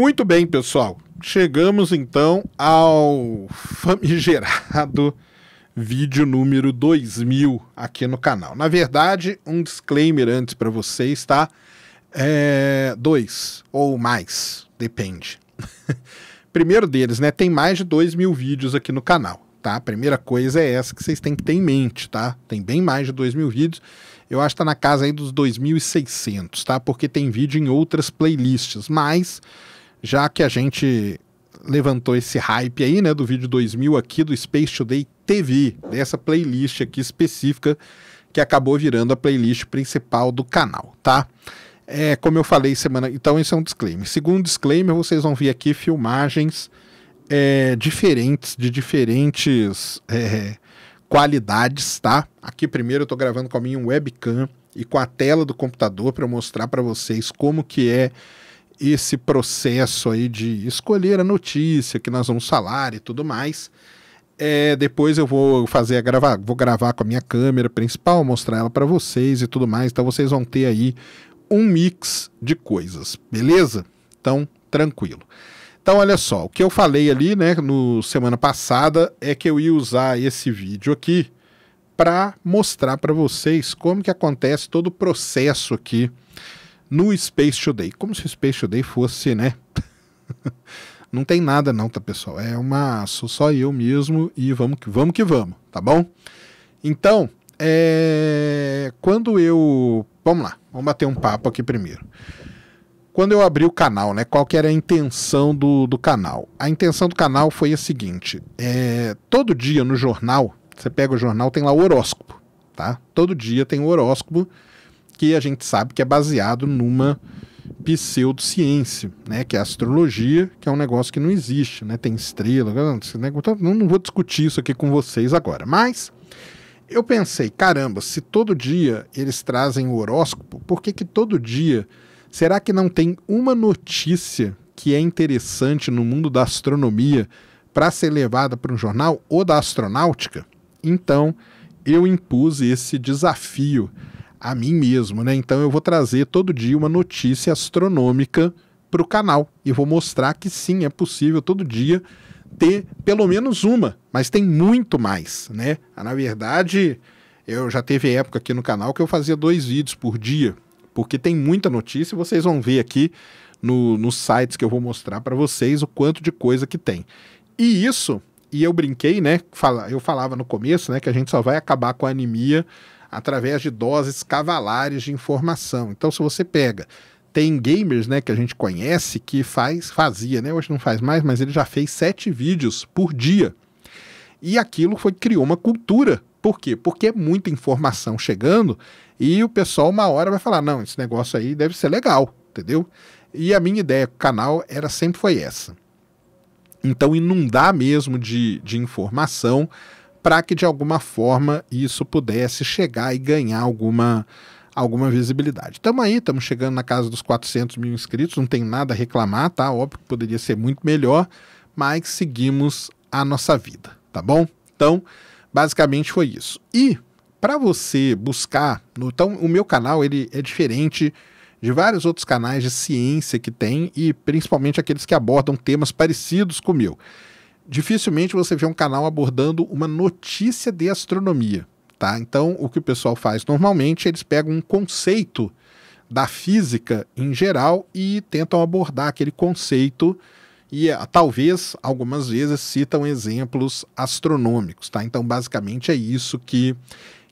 Muito bem, pessoal. Chegamos então ao famigerado vídeo número 2000 aqui no canal. Na verdade, um disclaimer antes para vocês, tá? É, dois ou mais, depende. Primeiro deles, né? Tem mais de dois mil vídeos aqui no canal, tá? primeira coisa é essa que vocês têm que ter em mente, tá? Tem bem mais de dois mil vídeos. Eu acho que tá na casa aí dos 2.600, tá? Porque tem vídeo em outras playlists, mas já que a gente levantou esse hype aí, né, do vídeo 2000 aqui do Space Today TV, dessa playlist aqui específica que acabou virando a playlist principal do canal, tá? É, como eu falei semana, então esse é um disclaimer. Segundo disclaimer, vocês vão ver aqui filmagens é, diferentes de diferentes é, qualidades, tá? Aqui primeiro eu tô gravando com a minha webcam e com a tela do computador para mostrar para vocês como que é esse processo aí de escolher a notícia que nós vamos falar e tudo mais. É, depois eu vou fazer a gravar, vou gravar com a minha câmera principal, mostrar ela para vocês e tudo mais. Então vocês vão ter aí um mix de coisas, beleza? Então tranquilo. Então olha só, o que eu falei ali, né, no semana passada é que eu ia usar esse vídeo aqui para mostrar para vocês como que acontece todo o processo aqui no Space Today. Como se o Space Today fosse, né? não tem nada não, tá, pessoal? É uma... sou só eu mesmo e vamos que vamos, que vamos tá bom? Então, é... quando eu... Vamos lá, vamos bater um papo aqui primeiro. Quando eu abri o canal, né, qual que era a intenção do, do canal? A intenção do canal foi a seguinte, é... todo dia no jornal, você pega o jornal, tem lá o horóscopo, tá? Todo dia tem o horóscopo que a gente sabe que é baseado numa pseudociência, né? Que é a astrologia, que é um negócio que não existe, né? Tem estrela, não, não vou discutir isso aqui com vocês agora. Mas eu pensei, caramba, se todo dia eles trazem o horóscopo, por que que todo dia? Será que não tem uma notícia que é interessante no mundo da astronomia para ser levada para um jornal ou da astronáutica? Então, eu impus esse desafio a mim mesmo, né? Então eu vou trazer todo dia uma notícia astronômica para o canal e vou mostrar que sim, é possível todo dia ter pelo menos uma, mas tem muito mais, né? Ah, na verdade, eu já teve época aqui no canal que eu fazia dois vídeos por dia, porque tem muita notícia e vocês vão ver aqui no, nos sites que eu vou mostrar para vocês o quanto de coisa que tem. E isso, e eu brinquei, né? Fala, eu falava no começo, né, que a gente só vai acabar com a anemia através de doses cavalares de informação. Então, se você pega tem gamers, né, que a gente conhece que faz, fazia, né, hoje não faz mais, mas ele já fez sete vídeos por dia. E aquilo foi criou uma cultura. Por quê? Porque é muita informação chegando e o pessoal uma hora vai falar: "Não, esse negócio aí deve ser legal", entendeu? E a minha ideia com o canal era sempre foi essa. Então inundar mesmo de, de informação para que de alguma forma isso pudesse chegar e ganhar alguma alguma visibilidade. Estamos aí, estamos chegando na casa dos 400 mil inscritos, não tem nada a reclamar, tá? Óbvio que poderia ser muito melhor, mas seguimos a nossa vida, tá bom? Então, basicamente foi isso. E para você buscar, no, então o meu canal ele é diferente de vários outros canais de ciência que tem e principalmente aqueles que abordam temas parecidos com o meu dificilmente você vê um canal abordando uma notícia de astronomia, tá? Então, o que o pessoal faz normalmente, eles pegam um conceito da física em geral e tentam abordar aquele conceito e ah, talvez algumas vezes citam exemplos astronômicos, tá? Então, basicamente é isso que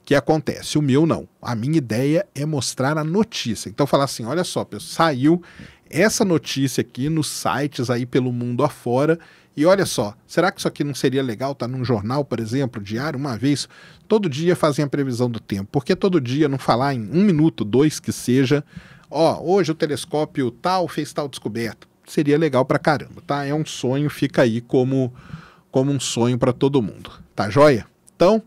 que acontece. O meu não. A minha ideia é mostrar a notícia. Então falar assim, olha só, pessoal, saiu essa notícia aqui nos sites aí pelo mundo afora e olha só, será que isso aqui não seria legal estar tá num jornal, por exemplo, diário, uma vez, todo dia fazem a previsão do tempo? Porque todo dia não falar em um minuto, dois que seja, ó, hoje o telescópio tal fez tal descoberta. Seria legal pra caramba, tá? É um sonho, fica aí como, como um sonho para todo mundo, tá joia? Então,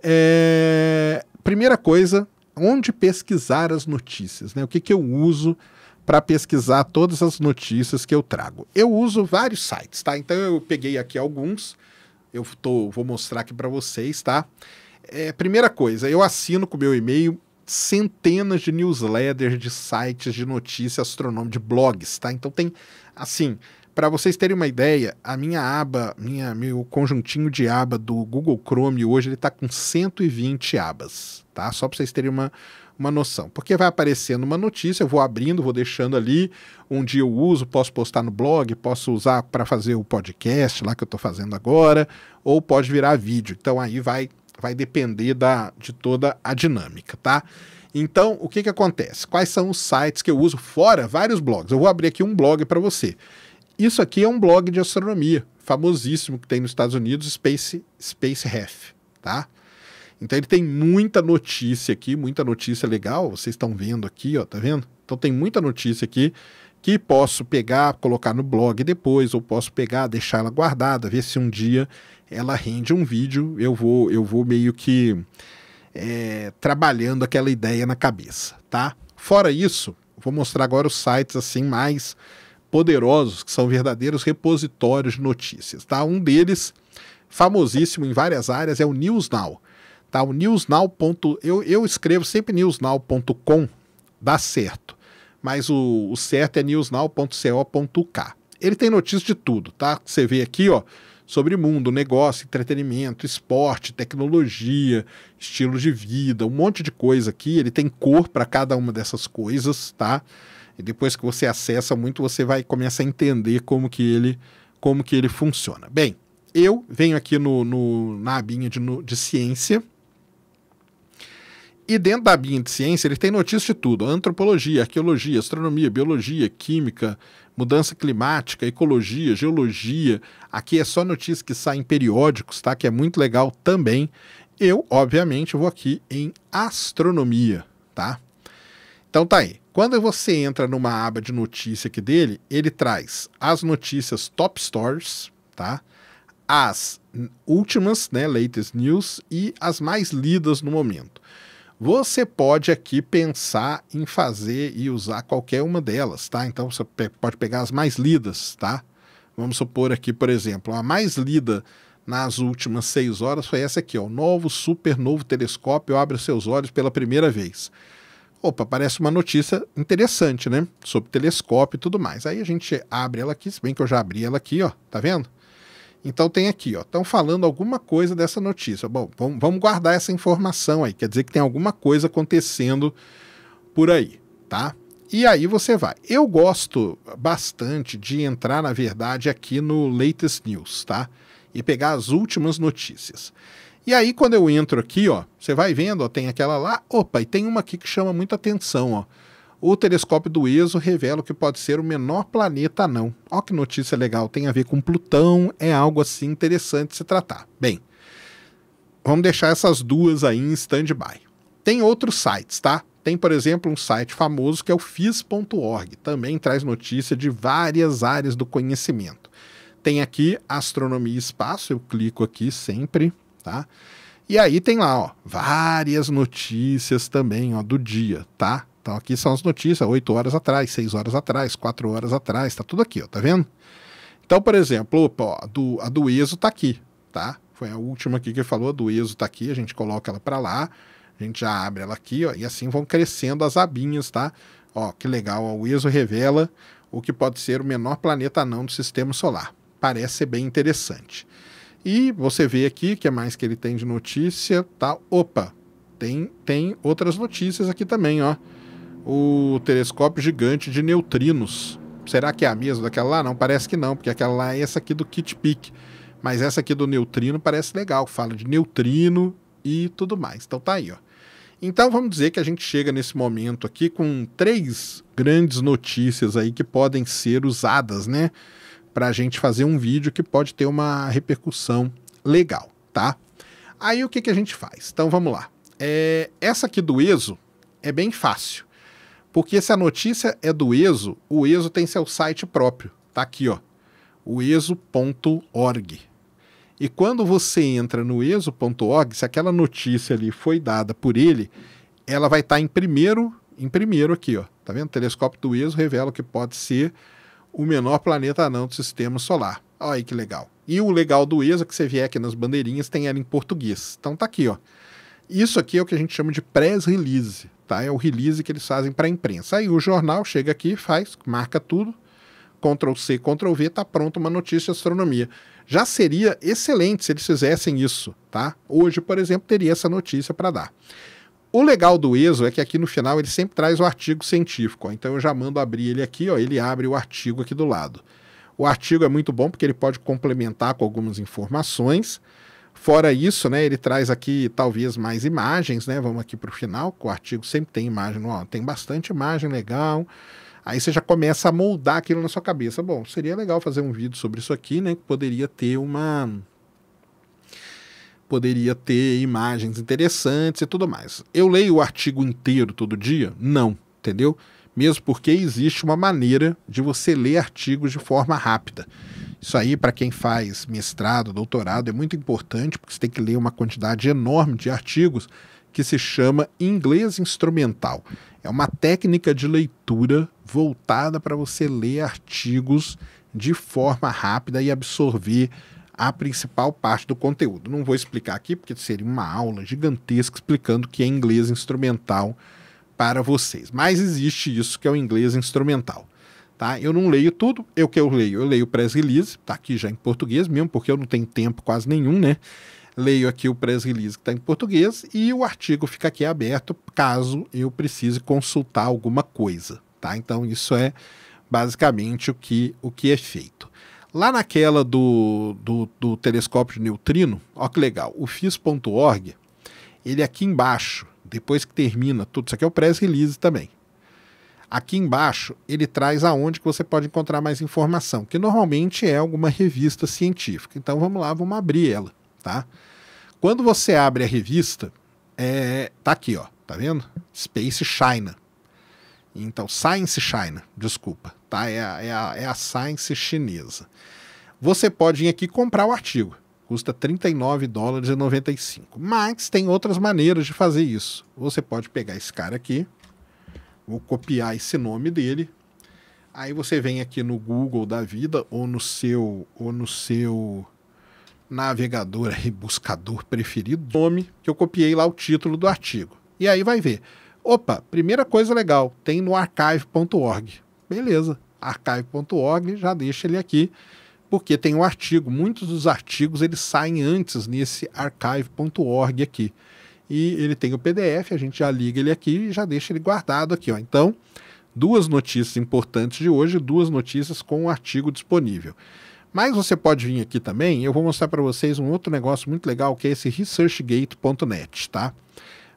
é... primeira coisa, onde pesquisar as notícias, né? O que, que eu uso para pesquisar todas as notícias que eu trago. Eu uso vários sites, tá? Então eu peguei aqui alguns, eu tô, vou mostrar aqui para vocês, tá? É, primeira coisa, eu assino com o meu e-mail centenas de newsletters, de sites de notícias, astronômicas, de blogs, tá? Então tem, assim, para vocês terem uma ideia, a minha aba, minha, meu conjuntinho de aba do Google Chrome hoje ele está com 120 abas, tá? Só para vocês terem uma, uma noção. Porque vai aparecendo uma notícia, eu vou abrindo, vou deixando ali. Um dia eu uso, posso postar no blog, posso usar para fazer o podcast lá que eu estou fazendo agora, ou pode virar vídeo. Então aí vai, vai depender da, de toda a dinâmica, tá? Então, o que, que acontece? Quais são os sites que eu uso fora vários blogs? Eu vou abrir aqui um blog para você. Isso aqui é um blog de astronomia, famosíssimo que tem nos Estados Unidos, Space Space Ref, tá? Então ele tem muita notícia aqui, muita notícia legal. Vocês estão vendo aqui, ó, tá vendo? Então tem muita notícia aqui que posso pegar, colocar no blog depois, ou posso pegar, deixar ela guardada, ver se um dia ela rende um vídeo. Eu vou, eu vou meio que é, trabalhando aquela ideia na cabeça, tá? Fora isso, vou mostrar agora os sites assim mais poderosos, que são verdadeiros repositórios de notícias, tá? Um deles, famosíssimo em várias áreas, é o News Now. Tá? O newsnow. Eu, eu escrevo sempre newsnow.com, dá certo. Mas o, o certo é newsnow.co.k. Ele tem notícias de tudo, tá? Você vê aqui, ó, sobre mundo, negócio, entretenimento, esporte, tecnologia, estilo de vida, um monte de coisa aqui. Ele tem cor para cada uma dessas coisas, tá? E depois que você acessa muito, você vai começar a entender como que ele, como que ele funciona. Bem, eu venho aqui no, no na abinha de, no, de ciência e dentro da abinha de ciência, ele tem notícias de tudo: antropologia, arqueologia, astronomia, biologia, química, mudança climática, ecologia, geologia. Aqui é só notícias que saem periódicos, tá? Que é muito legal também. Eu, obviamente, vou aqui em astronomia, tá? Então tá aí. Quando você entra numa aba de notícia aqui dele, ele traz as notícias top stories, tá? As últimas, né, latest news e as mais lidas no momento. Você pode aqui pensar em fazer e usar qualquer uma delas, tá? Então você pode pegar as mais lidas, tá? Vamos supor aqui, por exemplo, a mais lida nas últimas seis horas foi essa aqui, ó. novo, super novo telescópio abre seus olhos pela primeira vez. Opa, parece uma notícia interessante, né? Sobre telescópio e tudo mais. Aí a gente abre ela aqui, se bem que eu já abri ela aqui, ó. Tá vendo? Então tem aqui, ó, estão falando alguma coisa dessa notícia. Bom, vamos, vamos guardar essa informação aí, quer dizer que tem alguma coisa acontecendo por aí, tá? E aí você vai. Eu gosto bastante de entrar, na verdade, aqui no Latest News, tá? E pegar as últimas notícias. E aí quando eu entro aqui, ó, você vai vendo, ó, tem aquela lá, opa, e tem uma aqui que chama muita atenção, ó o telescópio do ESO revela que pode ser o menor planeta não. Ó que notícia legal, tem a ver com Plutão, é algo assim interessante se tratar. Bem, vamos deixar essas duas aí em stand-by. Tem outros sites, tá? Tem, por exemplo, um site famoso que é o FIS.org, também traz notícia de várias áreas do conhecimento. Tem aqui Astronomia e Espaço, eu clico aqui sempre, tá? E aí tem lá, ó, várias notícias também, ó, do dia, tá? Então aqui são as notícias, 8 horas atrás, 6 horas atrás, 4 horas atrás, tá tudo aqui, ó, tá vendo? Então, por exemplo, opa, ó, do, a do ESO tá aqui, tá? Foi a última aqui que falou, a do ESO tá aqui, a gente coloca ela para lá, a gente já abre ela aqui, ó, e assim vão crescendo as abinhas, tá? Ó, que legal, ó, o ESO revela o que pode ser o menor planeta anão do sistema solar. Parece ser bem interessante. E você vê aqui, que é mais que ele tem de notícia, tá? Opa, tem, tem outras notícias aqui também, ó o telescópio gigante de neutrinos. Será que é a mesma daquela lá? Não, parece que não, porque aquela lá é essa aqui do Kit Peak. Mas essa aqui do neutrino parece legal, fala de neutrino e tudo mais. Então tá aí, ó. Então vamos dizer que a gente chega nesse momento aqui com três grandes notícias aí que podem ser usadas, né? Para a gente fazer um vídeo que pode ter uma repercussão legal, tá? Aí o que, que a gente faz? Então vamos lá. É, essa aqui do ESO é bem fácil. Porque se a notícia é do ESO, o ESO tem seu site próprio. Tá aqui, ó. O ESO.org. E quando você entra no ESO.org, se aquela notícia ali foi dada por ele, ela vai estar tá em primeiro, em primeiro aqui, ó. Tá vendo? O telescópio do ESO revela que pode ser o menor planeta anão do sistema solar. Olha aí que legal. E o legal do ESO é que você vier aqui nas bandeirinhas, tem ela em português. Então tá aqui, ó. Isso aqui é o que a gente chama de press release, Tá? É o release que eles fazem para a imprensa. Aí o jornal chega aqui, faz, marca tudo, Ctrl C, Ctrl V, tá pronto uma notícia de astronomia. Já seria excelente se eles fizessem isso, tá? Hoje, por exemplo, teria essa notícia para dar. O legal do ESO é que aqui no final ele sempre traz o artigo científico. Ó. Então eu já mando abrir ele aqui, ó, ele abre o artigo aqui do lado. O artigo é muito bom porque ele pode complementar com algumas informações. Fora isso, né, ele traz aqui talvez mais imagens, né? Vamos aqui para o final, que o artigo sempre tem imagem, ó, tem bastante imagem legal. Aí você já começa a moldar aquilo na sua cabeça. Bom, seria legal fazer um vídeo sobre isso aqui, né? Que poderia ter uma. Poderia ter imagens interessantes e tudo mais. Eu leio o artigo inteiro todo dia? Não, entendeu? Mesmo porque existe uma maneira de você ler artigos de forma rápida. Isso aí, para quem faz mestrado, doutorado, é muito importante, porque você tem que ler uma quantidade enorme de artigos que se chama inglês instrumental. É uma técnica de leitura voltada para você ler artigos de forma rápida e absorver a principal parte do conteúdo. Não vou explicar aqui, porque seria uma aula gigantesca explicando o que é inglês instrumental para vocês. Mas existe isso que é o inglês instrumental. Tá? Eu não leio tudo, eu que eu leio, eu leio o press release, tá aqui já em português mesmo, porque eu não tenho tempo quase nenhum, né? Leio aqui o press release que está em português e o artigo fica aqui aberto caso eu precise consultar alguma coisa, tá? Então isso é basicamente o que, o que é feito. Lá naquela do, do, do telescópio de neutrino, ó que legal, o FIS.org, ele é aqui embaixo, depois que termina tudo, isso aqui é o press release também, Aqui embaixo ele traz aonde que você pode encontrar mais informação, que normalmente é alguma revista científica. Então vamos lá, vamos abrir ela, tá? Quando você abre a revista, é, tá aqui, ó, tá vendo? Space China. Então, Science China, desculpa, tá? É a, é a, é a Science chinesa. Você pode vir aqui comprar o artigo custa 39 dólares e 95. Mas tem outras maneiras de fazer isso. Você pode pegar esse cara aqui, Vou copiar esse nome dele. Aí você vem aqui no Google da vida ou no seu ou no seu navegador rebuscador buscador preferido, nome que eu copiei lá o título do artigo. E aí vai ver. Opa, primeira coisa legal, tem no archive.org. Beleza. archive.org já deixa ele aqui porque tem um artigo, muitos dos artigos eles saem antes nesse archive.org aqui e ele tem o PDF, a gente já liga ele aqui e já deixa ele guardado aqui. Ó. Então, duas notícias importantes de hoje, duas notícias com o um artigo disponível. Mas você pode vir aqui também, eu vou mostrar para vocês um outro negócio muito legal que é esse researchgate.net, tá?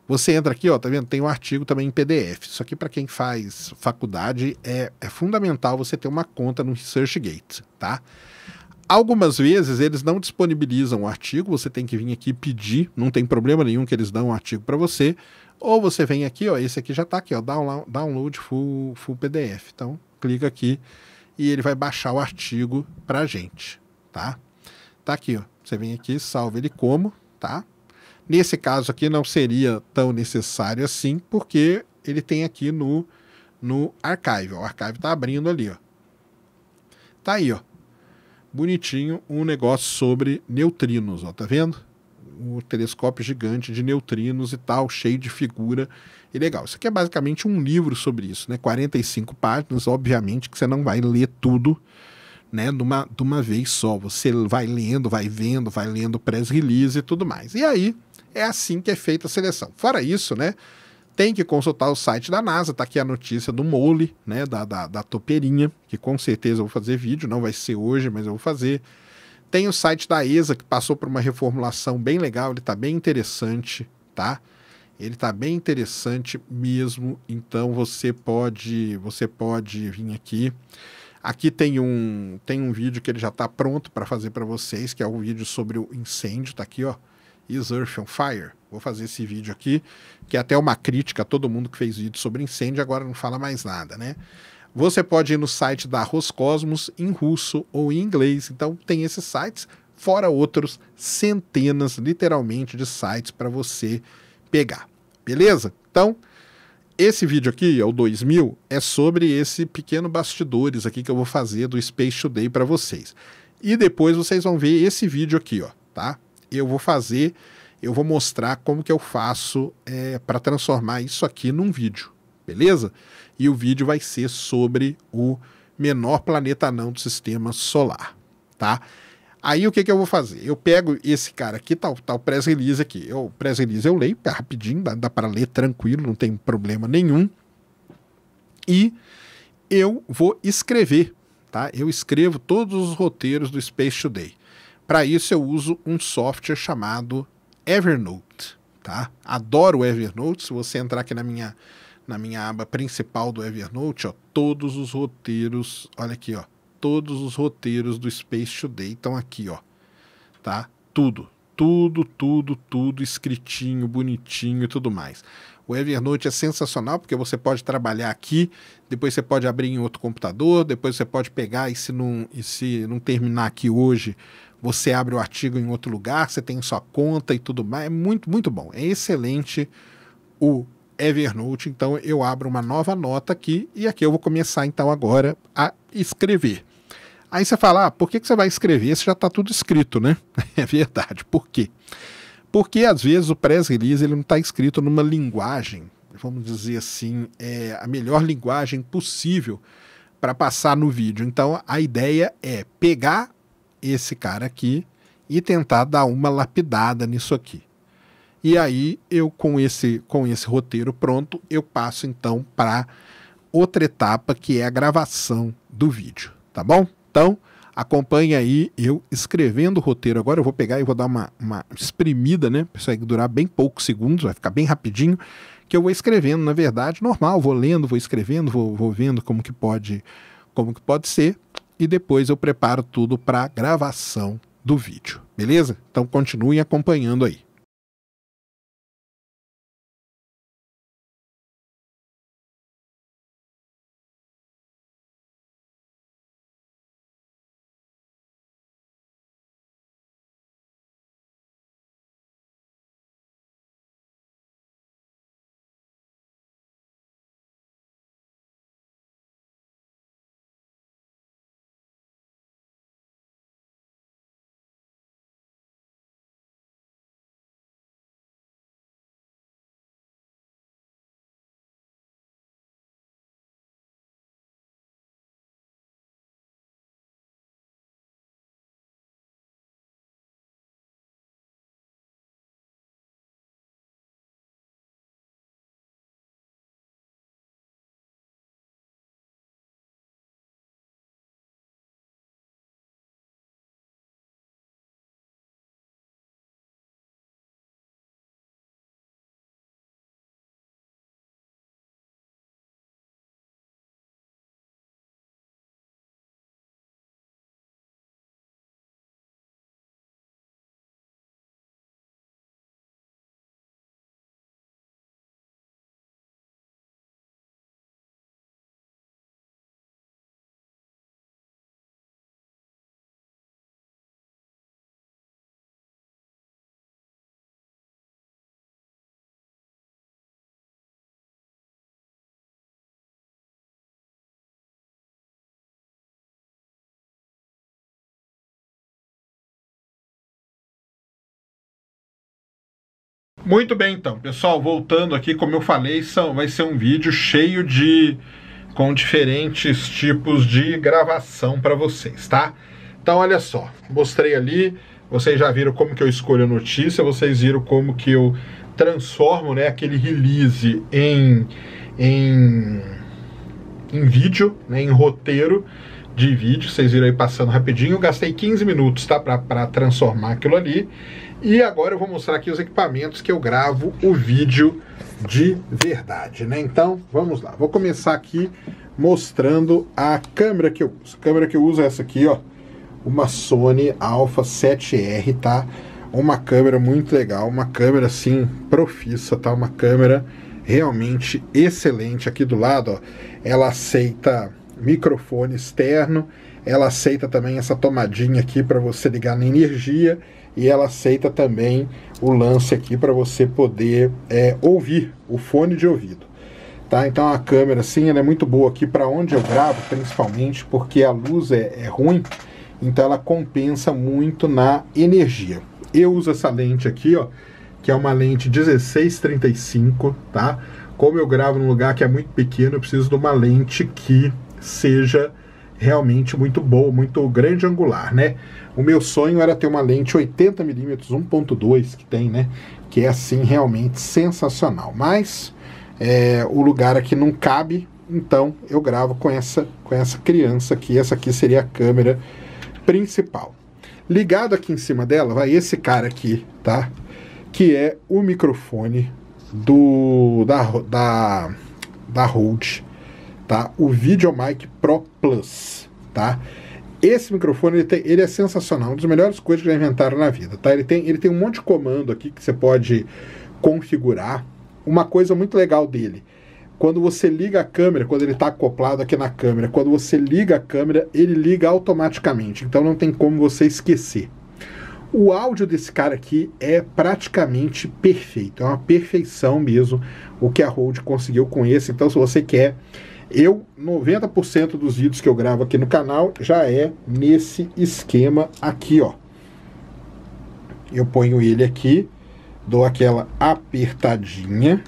Você entra aqui, ó, tá vendo? Tem um artigo também em PDF. Isso aqui para quem faz faculdade é, é fundamental você ter uma conta no ResearchGate, tá? Algumas vezes eles não disponibilizam o artigo, você tem que vir aqui pedir, não tem problema nenhum que eles dão o um artigo para você. Ou você vem aqui, ó, esse aqui já está aqui, ó, download, download full, full PDF. Então, clica aqui e ele vai baixar o artigo a gente, tá? Tá aqui, ó. Você vem aqui, salva ele como, tá? Nesse caso aqui não seria tão necessário assim, porque ele tem aqui no no archive, ó, o archive está abrindo ali, ó. Tá aí, ó bonitinho um negócio sobre neutrinos, ó, tá vendo? Um telescópio gigante de neutrinos e tal, cheio de figura e legal. Isso aqui é basicamente um livro sobre isso, né? 45 páginas, obviamente que você não vai ler tudo, né, de uma, de uma vez só. Você vai lendo, vai vendo, vai lendo press release e tudo mais. E aí é assim que é feita a seleção. Fora isso, né? tem que consultar o site da NASA, tá aqui a notícia do Mole, né, da, da, da Topeirinha, que com certeza eu vou fazer vídeo, não vai ser hoje, mas eu vou fazer. Tem o site da ESA, que passou por uma reformulação bem legal, ele tá bem interessante, tá? Ele tá bem interessante mesmo, então você pode, você pode vir aqui. Aqui tem um, tem um vídeo que ele já tá pronto para fazer para vocês, que é um vídeo sobre o incêndio, tá aqui, ó. Is Earth on Fire? Vou fazer esse vídeo aqui, que é até uma crítica a todo mundo que fez vídeo sobre incêndio, agora não fala mais nada, né? Você pode ir no site da Roscosmos em russo ou em inglês. Então tem esses sites, fora outros centenas, literalmente, de sites para você pegar. Beleza? Então, esse vídeo aqui, é o 2000, é sobre esse pequeno bastidores aqui que eu vou fazer do Space Today para vocês. E depois vocês vão ver esse vídeo aqui, ó, tá? Eu vou fazer eu vou mostrar como que eu faço é, para transformar isso aqui num vídeo, beleza? E o vídeo vai ser sobre o menor planeta anão do sistema solar, tá? Aí o que, que eu vou fazer? Eu pego esse cara aqui, tal, tá, tal tá press release aqui. Eu press release eu leio rapidinho, dá, dá para ler tranquilo, não tem problema nenhum. E eu vou escrever, tá? Eu escrevo todos os roteiros do Space Today. Para isso eu uso um software chamado Evernote, tá? Adoro o Evernote. Se você entrar aqui na minha na minha aba principal do Evernote, ó, todos os roteiros, olha aqui, ó, todos os roteiros do Space Today estão aqui, ó, tá? Tudo, tudo, tudo, tudo escritinho, bonitinho e tudo mais. O Evernote é sensacional porque você pode trabalhar aqui, depois você pode abrir em outro computador, depois você pode pegar e se não, e se não terminar aqui hoje, você abre o artigo em outro lugar, você tem sua conta e tudo mais. É muito, muito bom. É excelente o Evernote. Então eu abro uma nova nota aqui e aqui eu vou começar então agora a escrever. Aí você fala, ah, por que, que você vai escrever se já está tudo escrito, né? É verdade. Por quê? Porque às vezes o press release ele não está escrito numa linguagem, vamos dizer assim, é a melhor linguagem possível para passar no vídeo. Então a ideia é pegar esse cara aqui e tentar dar uma lapidada nisso aqui. E aí eu com esse com esse roteiro pronto, eu passo então para outra etapa que é a gravação do vídeo, tá bom? Então, acompanhe aí eu escrevendo o roteiro. Agora eu vou pegar e vou dar uma, uma espremida, né? Isso aí durar bem poucos segundos, vai ficar bem rapidinho, que eu vou escrevendo, na verdade, normal, vou lendo, vou escrevendo, vou, vou vendo como que pode como que pode ser e depois eu preparo tudo para gravação do vídeo, beleza? Então continuem acompanhando aí. Muito bem, então, pessoal, voltando aqui, como eu falei, são, vai ser um vídeo cheio de. com diferentes tipos de gravação para vocês, tá? Então, olha só, mostrei ali, vocês já viram como que eu escolho a notícia, vocês viram como que eu transformo né, aquele release em, em, em vídeo, né, em roteiro de vídeo, vocês viram aí passando rapidinho, eu gastei 15 minutos tá, para transformar aquilo ali. E agora eu vou mostrar aqui os equipamentos que eu gravo o vídeo de verdade, né? Então, vamos lá. Vou começar aqui mostrando a câmera que eu uso. A câmera que eu uso é essa aqui, ó. Uma Sony Alpha 7R, tá? Uma câmera muito legal, uma câmera, assim, profissa, tá? Uma câmera realmente excelente. Aqui do lado, ó, ela aceita microfone externo, ela aceita também essa tomadinha aqui para você ligar na energia e ela aceita também o lance aqui para você poder é, ouvir o fone de ouvido. Tá? Então a câmera assim, ela é muito boa aqui para onde eu gravo, principalmente porque a luz é, é ruim, então ela compensa muito na energia. Eu uso essa lente aqui, ó, que é uma lente 1635, tá? Como eu gravo num lugar que é muito pequeno, eu preciso de uma lente que seja realmente muito boa, muito grande angular, né? O meu sonho era ter uma lente 80mm 1.2 que tem, né? Que é assim realmente sensacional. Mas é, o lugar aqui não cabe, então eu gravo com essa, com essa criança aqui. Essa aqui seria a câmera principal. Ligado aqui em cima dela vai esse cara aqui, tá? Que é o microfone do da, da, da Rode, tá? O VideoMic Pro Plus, tá? Esse microfone ele, tem, ele é sensacional, uma das melhores coisas que já inventaram na vida, tá? Ele tem, ele tem um monte de comando aqui que você pode configurar. Uma coisa muito legal dele, quando você liga a câmera, quando ele está acoplado aqui na câmera, quando você liga a câmera, ele liga automaticamente, então não tem como você esquecer. O áudio desse cara aqui é praticamente perfeito, é uma perfeição mesmo o que a Rode conseguiu com esse. Então, se você quer eu, 90% dos vídeos que eu gravo aqui no canal já é nesse esquema aqui, ó. Eu ponho ele aqui, dou aquela apertadinha.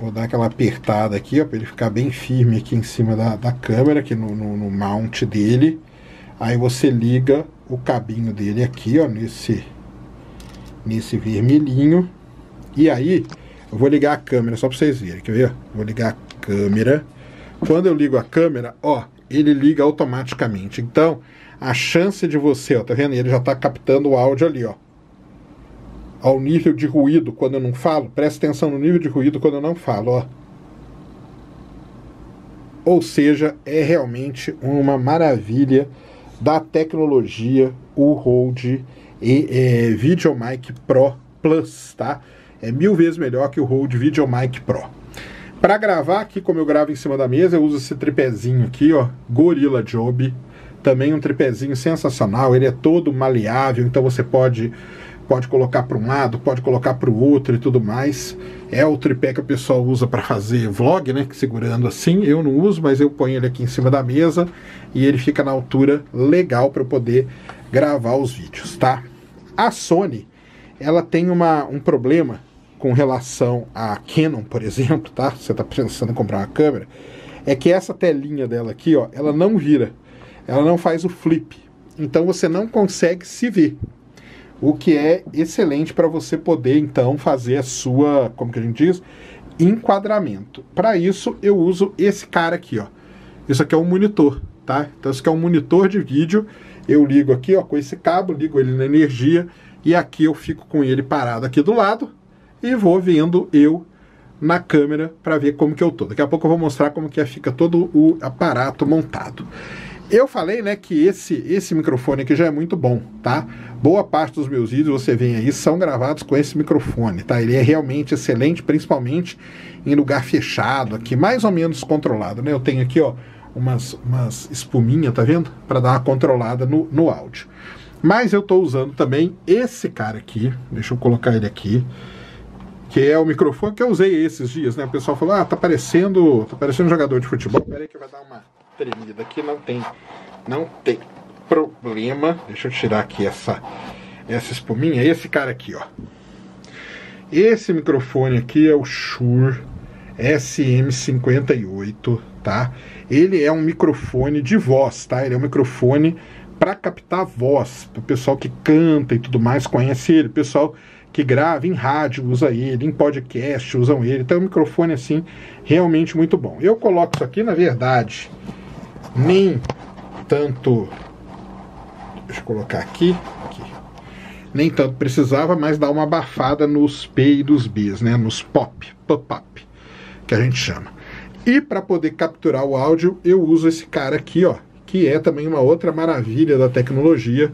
Vou dar aquela apertada aqui, ó, para ele ficar bem firme aqui em cima da, da câmera, aqui no, no, no mount dele. Aí você liga o cabinho dele aqui, ó, nesse, nesse vermelhinho. E aí, eu vou ligar a câmera só para vocês verem, quer ver? Vou ligar a câmera. Quando eu ligo a câmera, ó, ele liga automaticamente. Então, a chance de você, ó, tá vendo? Ele já tá captando o áudio ali, ó. Ao nível de ruído quando eu não falo, presta atenção no nível de ruído quando eu não falo, ó. Ou seja, é realmente uma maravilha da tecnologia, o Rode e é, VideoMic Pro Plus, tá? é mil vezes melhor que o Rode VideoMic Pro. Para gravar aqui, como eu gravo em cima da mesa, eu uso esse tripézinho aqui, ó, Gorilla Job. Também um tripézinho sensacional, ele é todo maleável, então você pode pode colocar para um lado, pode colocar para o outro e tudo mais. É o tripé que o pessoal usa para fazer vlog, né? Segurando assim. Eu não uso, mas eu ponho ele aqui em cima da mesa e ele fica na altura legal para eu poder gravar os vídeos, tá? A Sony, ela tem uma, um problema com relação à Canon, por exemplo, tá? Você está pensando em comprar uma câmera, é que essa telinha dela aqui, ó, ela não vira, ela não faz o flip. Então você não consegue se ver. O que é excelente para você poder então fazer a sua, como que a gente diz, enquadramento. Para isso eu uso esse cara aqui, ó. Isso aqui é um monitor, tá? Então isso aqui é um monitor de vídeo. Eu ligo aqui, ó, com esse cabo, ligo ele na energia e aqui eu fico com ele parado aqui do lado, e vou vendo eu na câmera para ver como que eu tô. Daqui a pouco eu vou mostrar como que fica todo o aparato montado. Eu falei, né, que esse esse microfone aqui já é muito bom, tá? Boa parte dos meus vídeos, você vem aí, são gravados com esse microfone, tá? Ele é realmente excelente, principalmente em lugar fechado aqui, mais ou menos controlado, né? Eu tenho aqui, ó, umas, umas espuminha, tá vendo? Para dar uma controlada no, no áudio. Mas eu tô usando também esse cara aqui, deixa eu colocar ele aqui que é o microfone que eu usei esses dias, né? O pessoal falou, ah, tá parecendo, tá parecendo um jogador de futebol. Pera aí que vai dar uma tremida aqui, não tem, não tem problema. Deixa eu tirar aqui essa, essa espuminha. Esse cara aqui, ó. Esse microfone aqui é o Shure SM58, tá? Ele é um microfone de voz, tá? Ele é um microfone para captar voz. O pessoal que canta e tudo mais conhece ele. O pessoal que grava em rádio, usa ele, em podcast usam ele. Então é um microfone assim realmente muito bom. Eu coloco isso aqui, na verdade, nem tanto. Deixa eu colocar aqui. aqui. Nem tanto precisava, mas dá uma abafada nos P e dos Bs, né? Nos pop, pop-up, que a gente chama. E para poder capturar o áudio, eu uso esse cara aqui, ó, que é também uma outra maravilha da tecnologia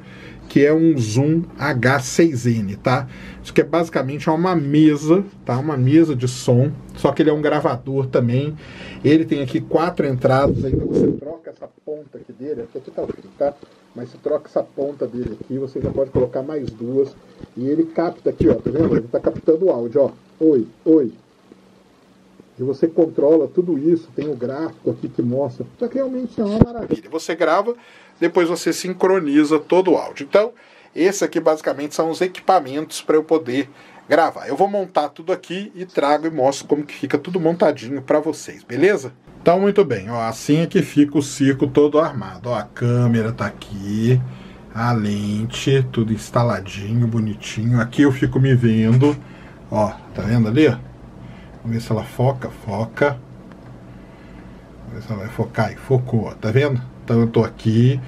que é um Zoom H6N, tá? Isso que é basicamente é uma mesa, tá? Uma mesa de som, só que ele é um gravador também. Ele tem aqui quatro entradas, então você troca essa ponta aqui dele, aqui, aqui tá frio, tá? Mas você troca essa ponta dele aqui, você já pode colocar mais duas. E ele capta aqui, ó, tá vendo? Ele tá captando o áudio, ó. Oi, oi, e você controla tudo isso, tem o gráfico aqui que mostra. Isso realmente é uma maravilha. Você grava, depois você sincroniza todo o áudio. Então, esse aqui basicamente são os equipamentos para eu poder gravar. Eu vou montar tudo aqui e trago e mostro como que fica tudo montadinho para vocês, beleza? Então, muito bem, ó, assim é que fica o circo todo armado. Ó, a câmera tá aqui, a lente, tudo instaladinho, bonitinho. Aqui eu fico me vendo, ó, tá vendo ali? Vamos ver se ela foca, foca. Vamos ver se ela vai focar aí, focou, ó, tá vendo? tanto aqui,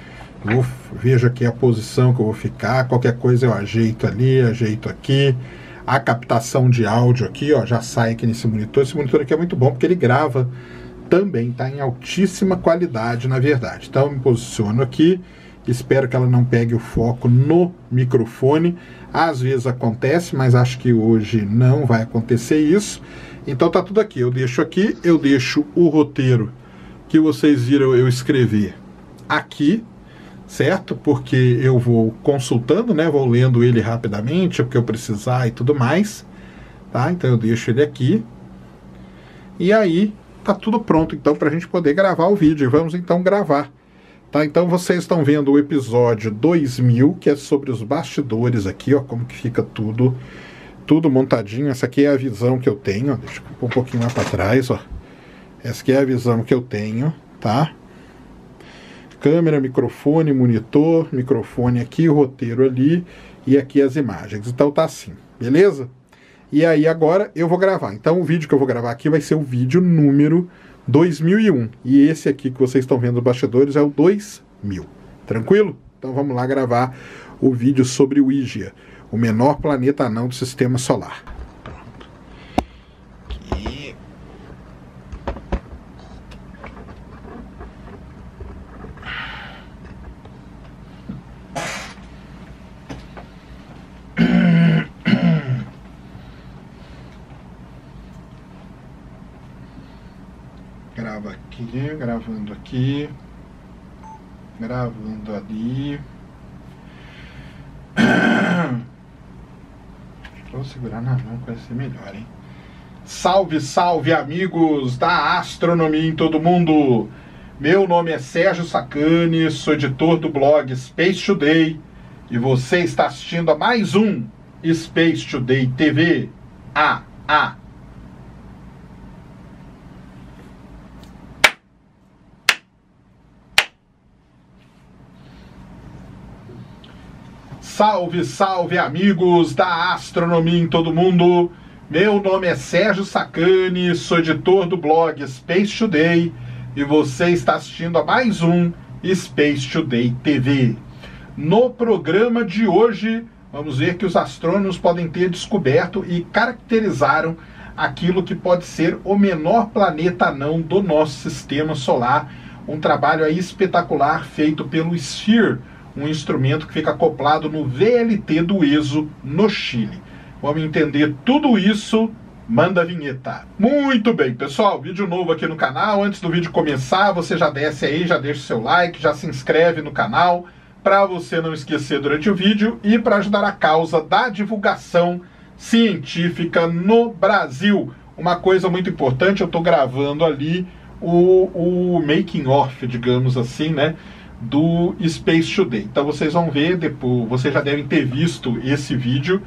vou, vejo aqui a posição que eu vou ficar, qualquer coisa eu ajeito ali, ajeito aqui. A captação de áudio aqui, ó, já sai aqui nesse monitor. Esse monitor aqui é muito bom porque ele grava também, está em altíssima qualidade, na verdade. Então eu me posiciono aqui, espero que ela não pegue o foco no microfone. Às vezes acontece, mas acho que hoje não vai acontecer isso. Então tá tudo aqui. Eu deixo aqui, eu deixo o roteiro que vocês viram eu escrever aqui, certo? Porque eu vou consultando, né? Vou lendo ele rapidamente, o que eu precisar e tudo mais, tá? Então eu deixo ele aqui. E aí tá tudo pronto então para a gente poder gravar o vídeo. Vamos então gravar. Tá, então vocês estão vendo o episódio 2000, que é sobre os bastidores aqui, ó, como que fica tudo, tudo montadinho. Essa aqui é a visão que eu tenho, ó, deixa eu pôr um pouquinho lá para trás, ó. Essa aqui é a visão que eu tenho, tá? câmera, microfone, monitor, microfone aqui, roteiro ali e aqui as imagens. Então tá assim, beleza? E aí agora eu vou gravar. Então o vídeo que eu vou gravar aqui vai ser o vídeo número 2001. E esse aqui que vocês estão vendo nos bastidores é o 2000. Tranquilo? Então vamos lá gravar o vídeo sobre o Ígia, o menor planeta anão do sistema solar. aqui, gravando aqui, gravando ali. Vou segurar na mão para vai ser melhor, hein? Salve, salve, amigos da astronomia em todo mundo! Meu nome é Sérgio Sacani, sou editor do blog Space Today e você está assistindo a mais um Space Today TV. A, ah, A. Ah. Salve, salve amigos da astronomia em todo mundo. Meu nome é Sérgio Sacani, sou editor do blog Space Today e você está assistindo a mais um Space Today TV. No programa de hoje, vamos ver que os astrônomos podem ter descoberto e caracterizaram aquilo que pode ser o menor planeta anão do nosso sistema solar. Um trabalho espetacular feito pelo SPHERE, um instrumento que fica acoplado no VLT do ESO no Chile. Vamos entender tudo isso manda a vinheta. Muito bem, pessoal, vídeo novo aqui no canal. Antes do vídeo começar, você já desce aí, já deixa o seu like, já se inscreve no canal, para você não esquecer durante o vídeo e para ajudar a causa da divulgação científica no Brasil. Uma coisa muito importante, eu estou gravando ali o, o making off, digamos assim, né? do Space Today. Então vocês vão ver depois, vocês já devem ter visto esse vídeo,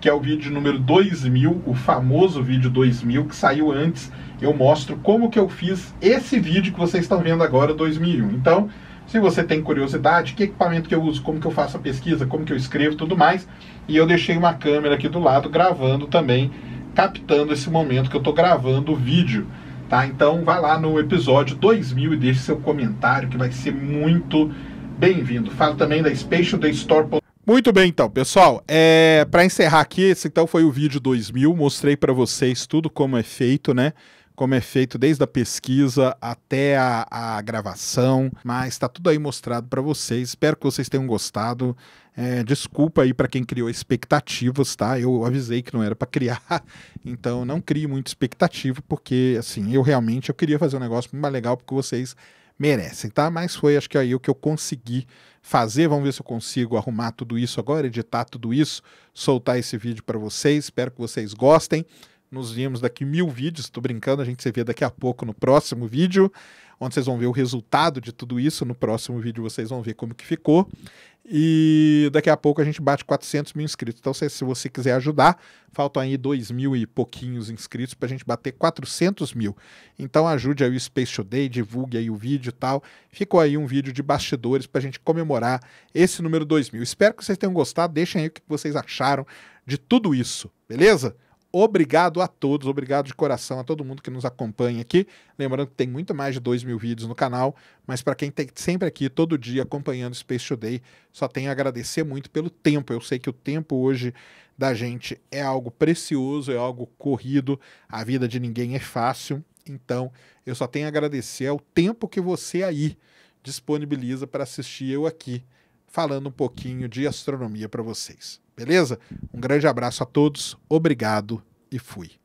que é o vídeo número 2000, o famoso vídeo 2000 que saiu antes. Eu mostro como que eu fiz esse vídeo que vocês estão vendo agora, 2001. Então, se você tem curiosidade, que equipamento que eu uso, como que eu faço a pesquisa, como que eu escrevo, tudo mais. E eu deixei uma câmera aqui do lado gravando também, captando esse momento que eu estou gravando o vídeo. Tá? Então vai lá no episódio 2000 e deixe seu comentário que vai ser muito bem-vindo. Falo também da Spatial Day Store. Muito bem, então, pessoal. É, para encerrar aqui, esse então foi o vídeo 2000. Mostrei para vocês tudo como é feito, né? como é feito desde a pesquisa até a, a gravação, mas está tudo aí mostrado para vocês. Espero que vocês tenham gostado. É, desculpa aí para quem criou expectativas, tá? Eu avisei que não era para criar, então não crie muita expectativa, porque assim, eu realmente eu queria fazer um negócio mais legal porque vocês merecem, tá? Mas foi acho que aí o que eu consegui fazer. Vamos ver se eu consigo arrumar tudo isso agora, editar tudo isso, soltar esse vídeo para vocês. Espero que vocês gostem. Nos vimos daqui mil vídeos, tô brincando, a gente se vê daqui a pouco no próximo vídeo, onde vocês vão ver o resultado de tudo isso. No próximo vídeo vocês vão ver como que ficou. E daqui a pouco a gente bate 400 mil inscritos. Então, se, se você quiser ajudar, faltam aí 2 mil e pouquinhos inscritos para a gente bater 400 mil. Então, ajude aí o Space Today, divulgue aí o vídeo e tal. Ficou aí um vídeo de bastidores para a gente comemorar esse número 2 mil. Espero que vocês tenham gostado. Deixem aí o que vocês acharam de tudo isso, beleza? Obrigado a todos, obrigado de coração a todo mundo que nos acompanha aqui. Lembrando que tem muito mais de 2 mil vídeos no canal, mas para quem tem sempre aqui, todo dia, acompanhando o Space Today, só tenho a agradecer muito pelo tempo. Eu sei que o tempo hoje da gente é algo precioso, é algo corrido, a vida de ninguém é fácil. Então, eu só tenho a agradecer ao tempo que você aí disponibiliza para assistir eu aqui falando um pouquinho de astronomia para vocês. Beleza? Um grande abraço a todos, obrigado e fui.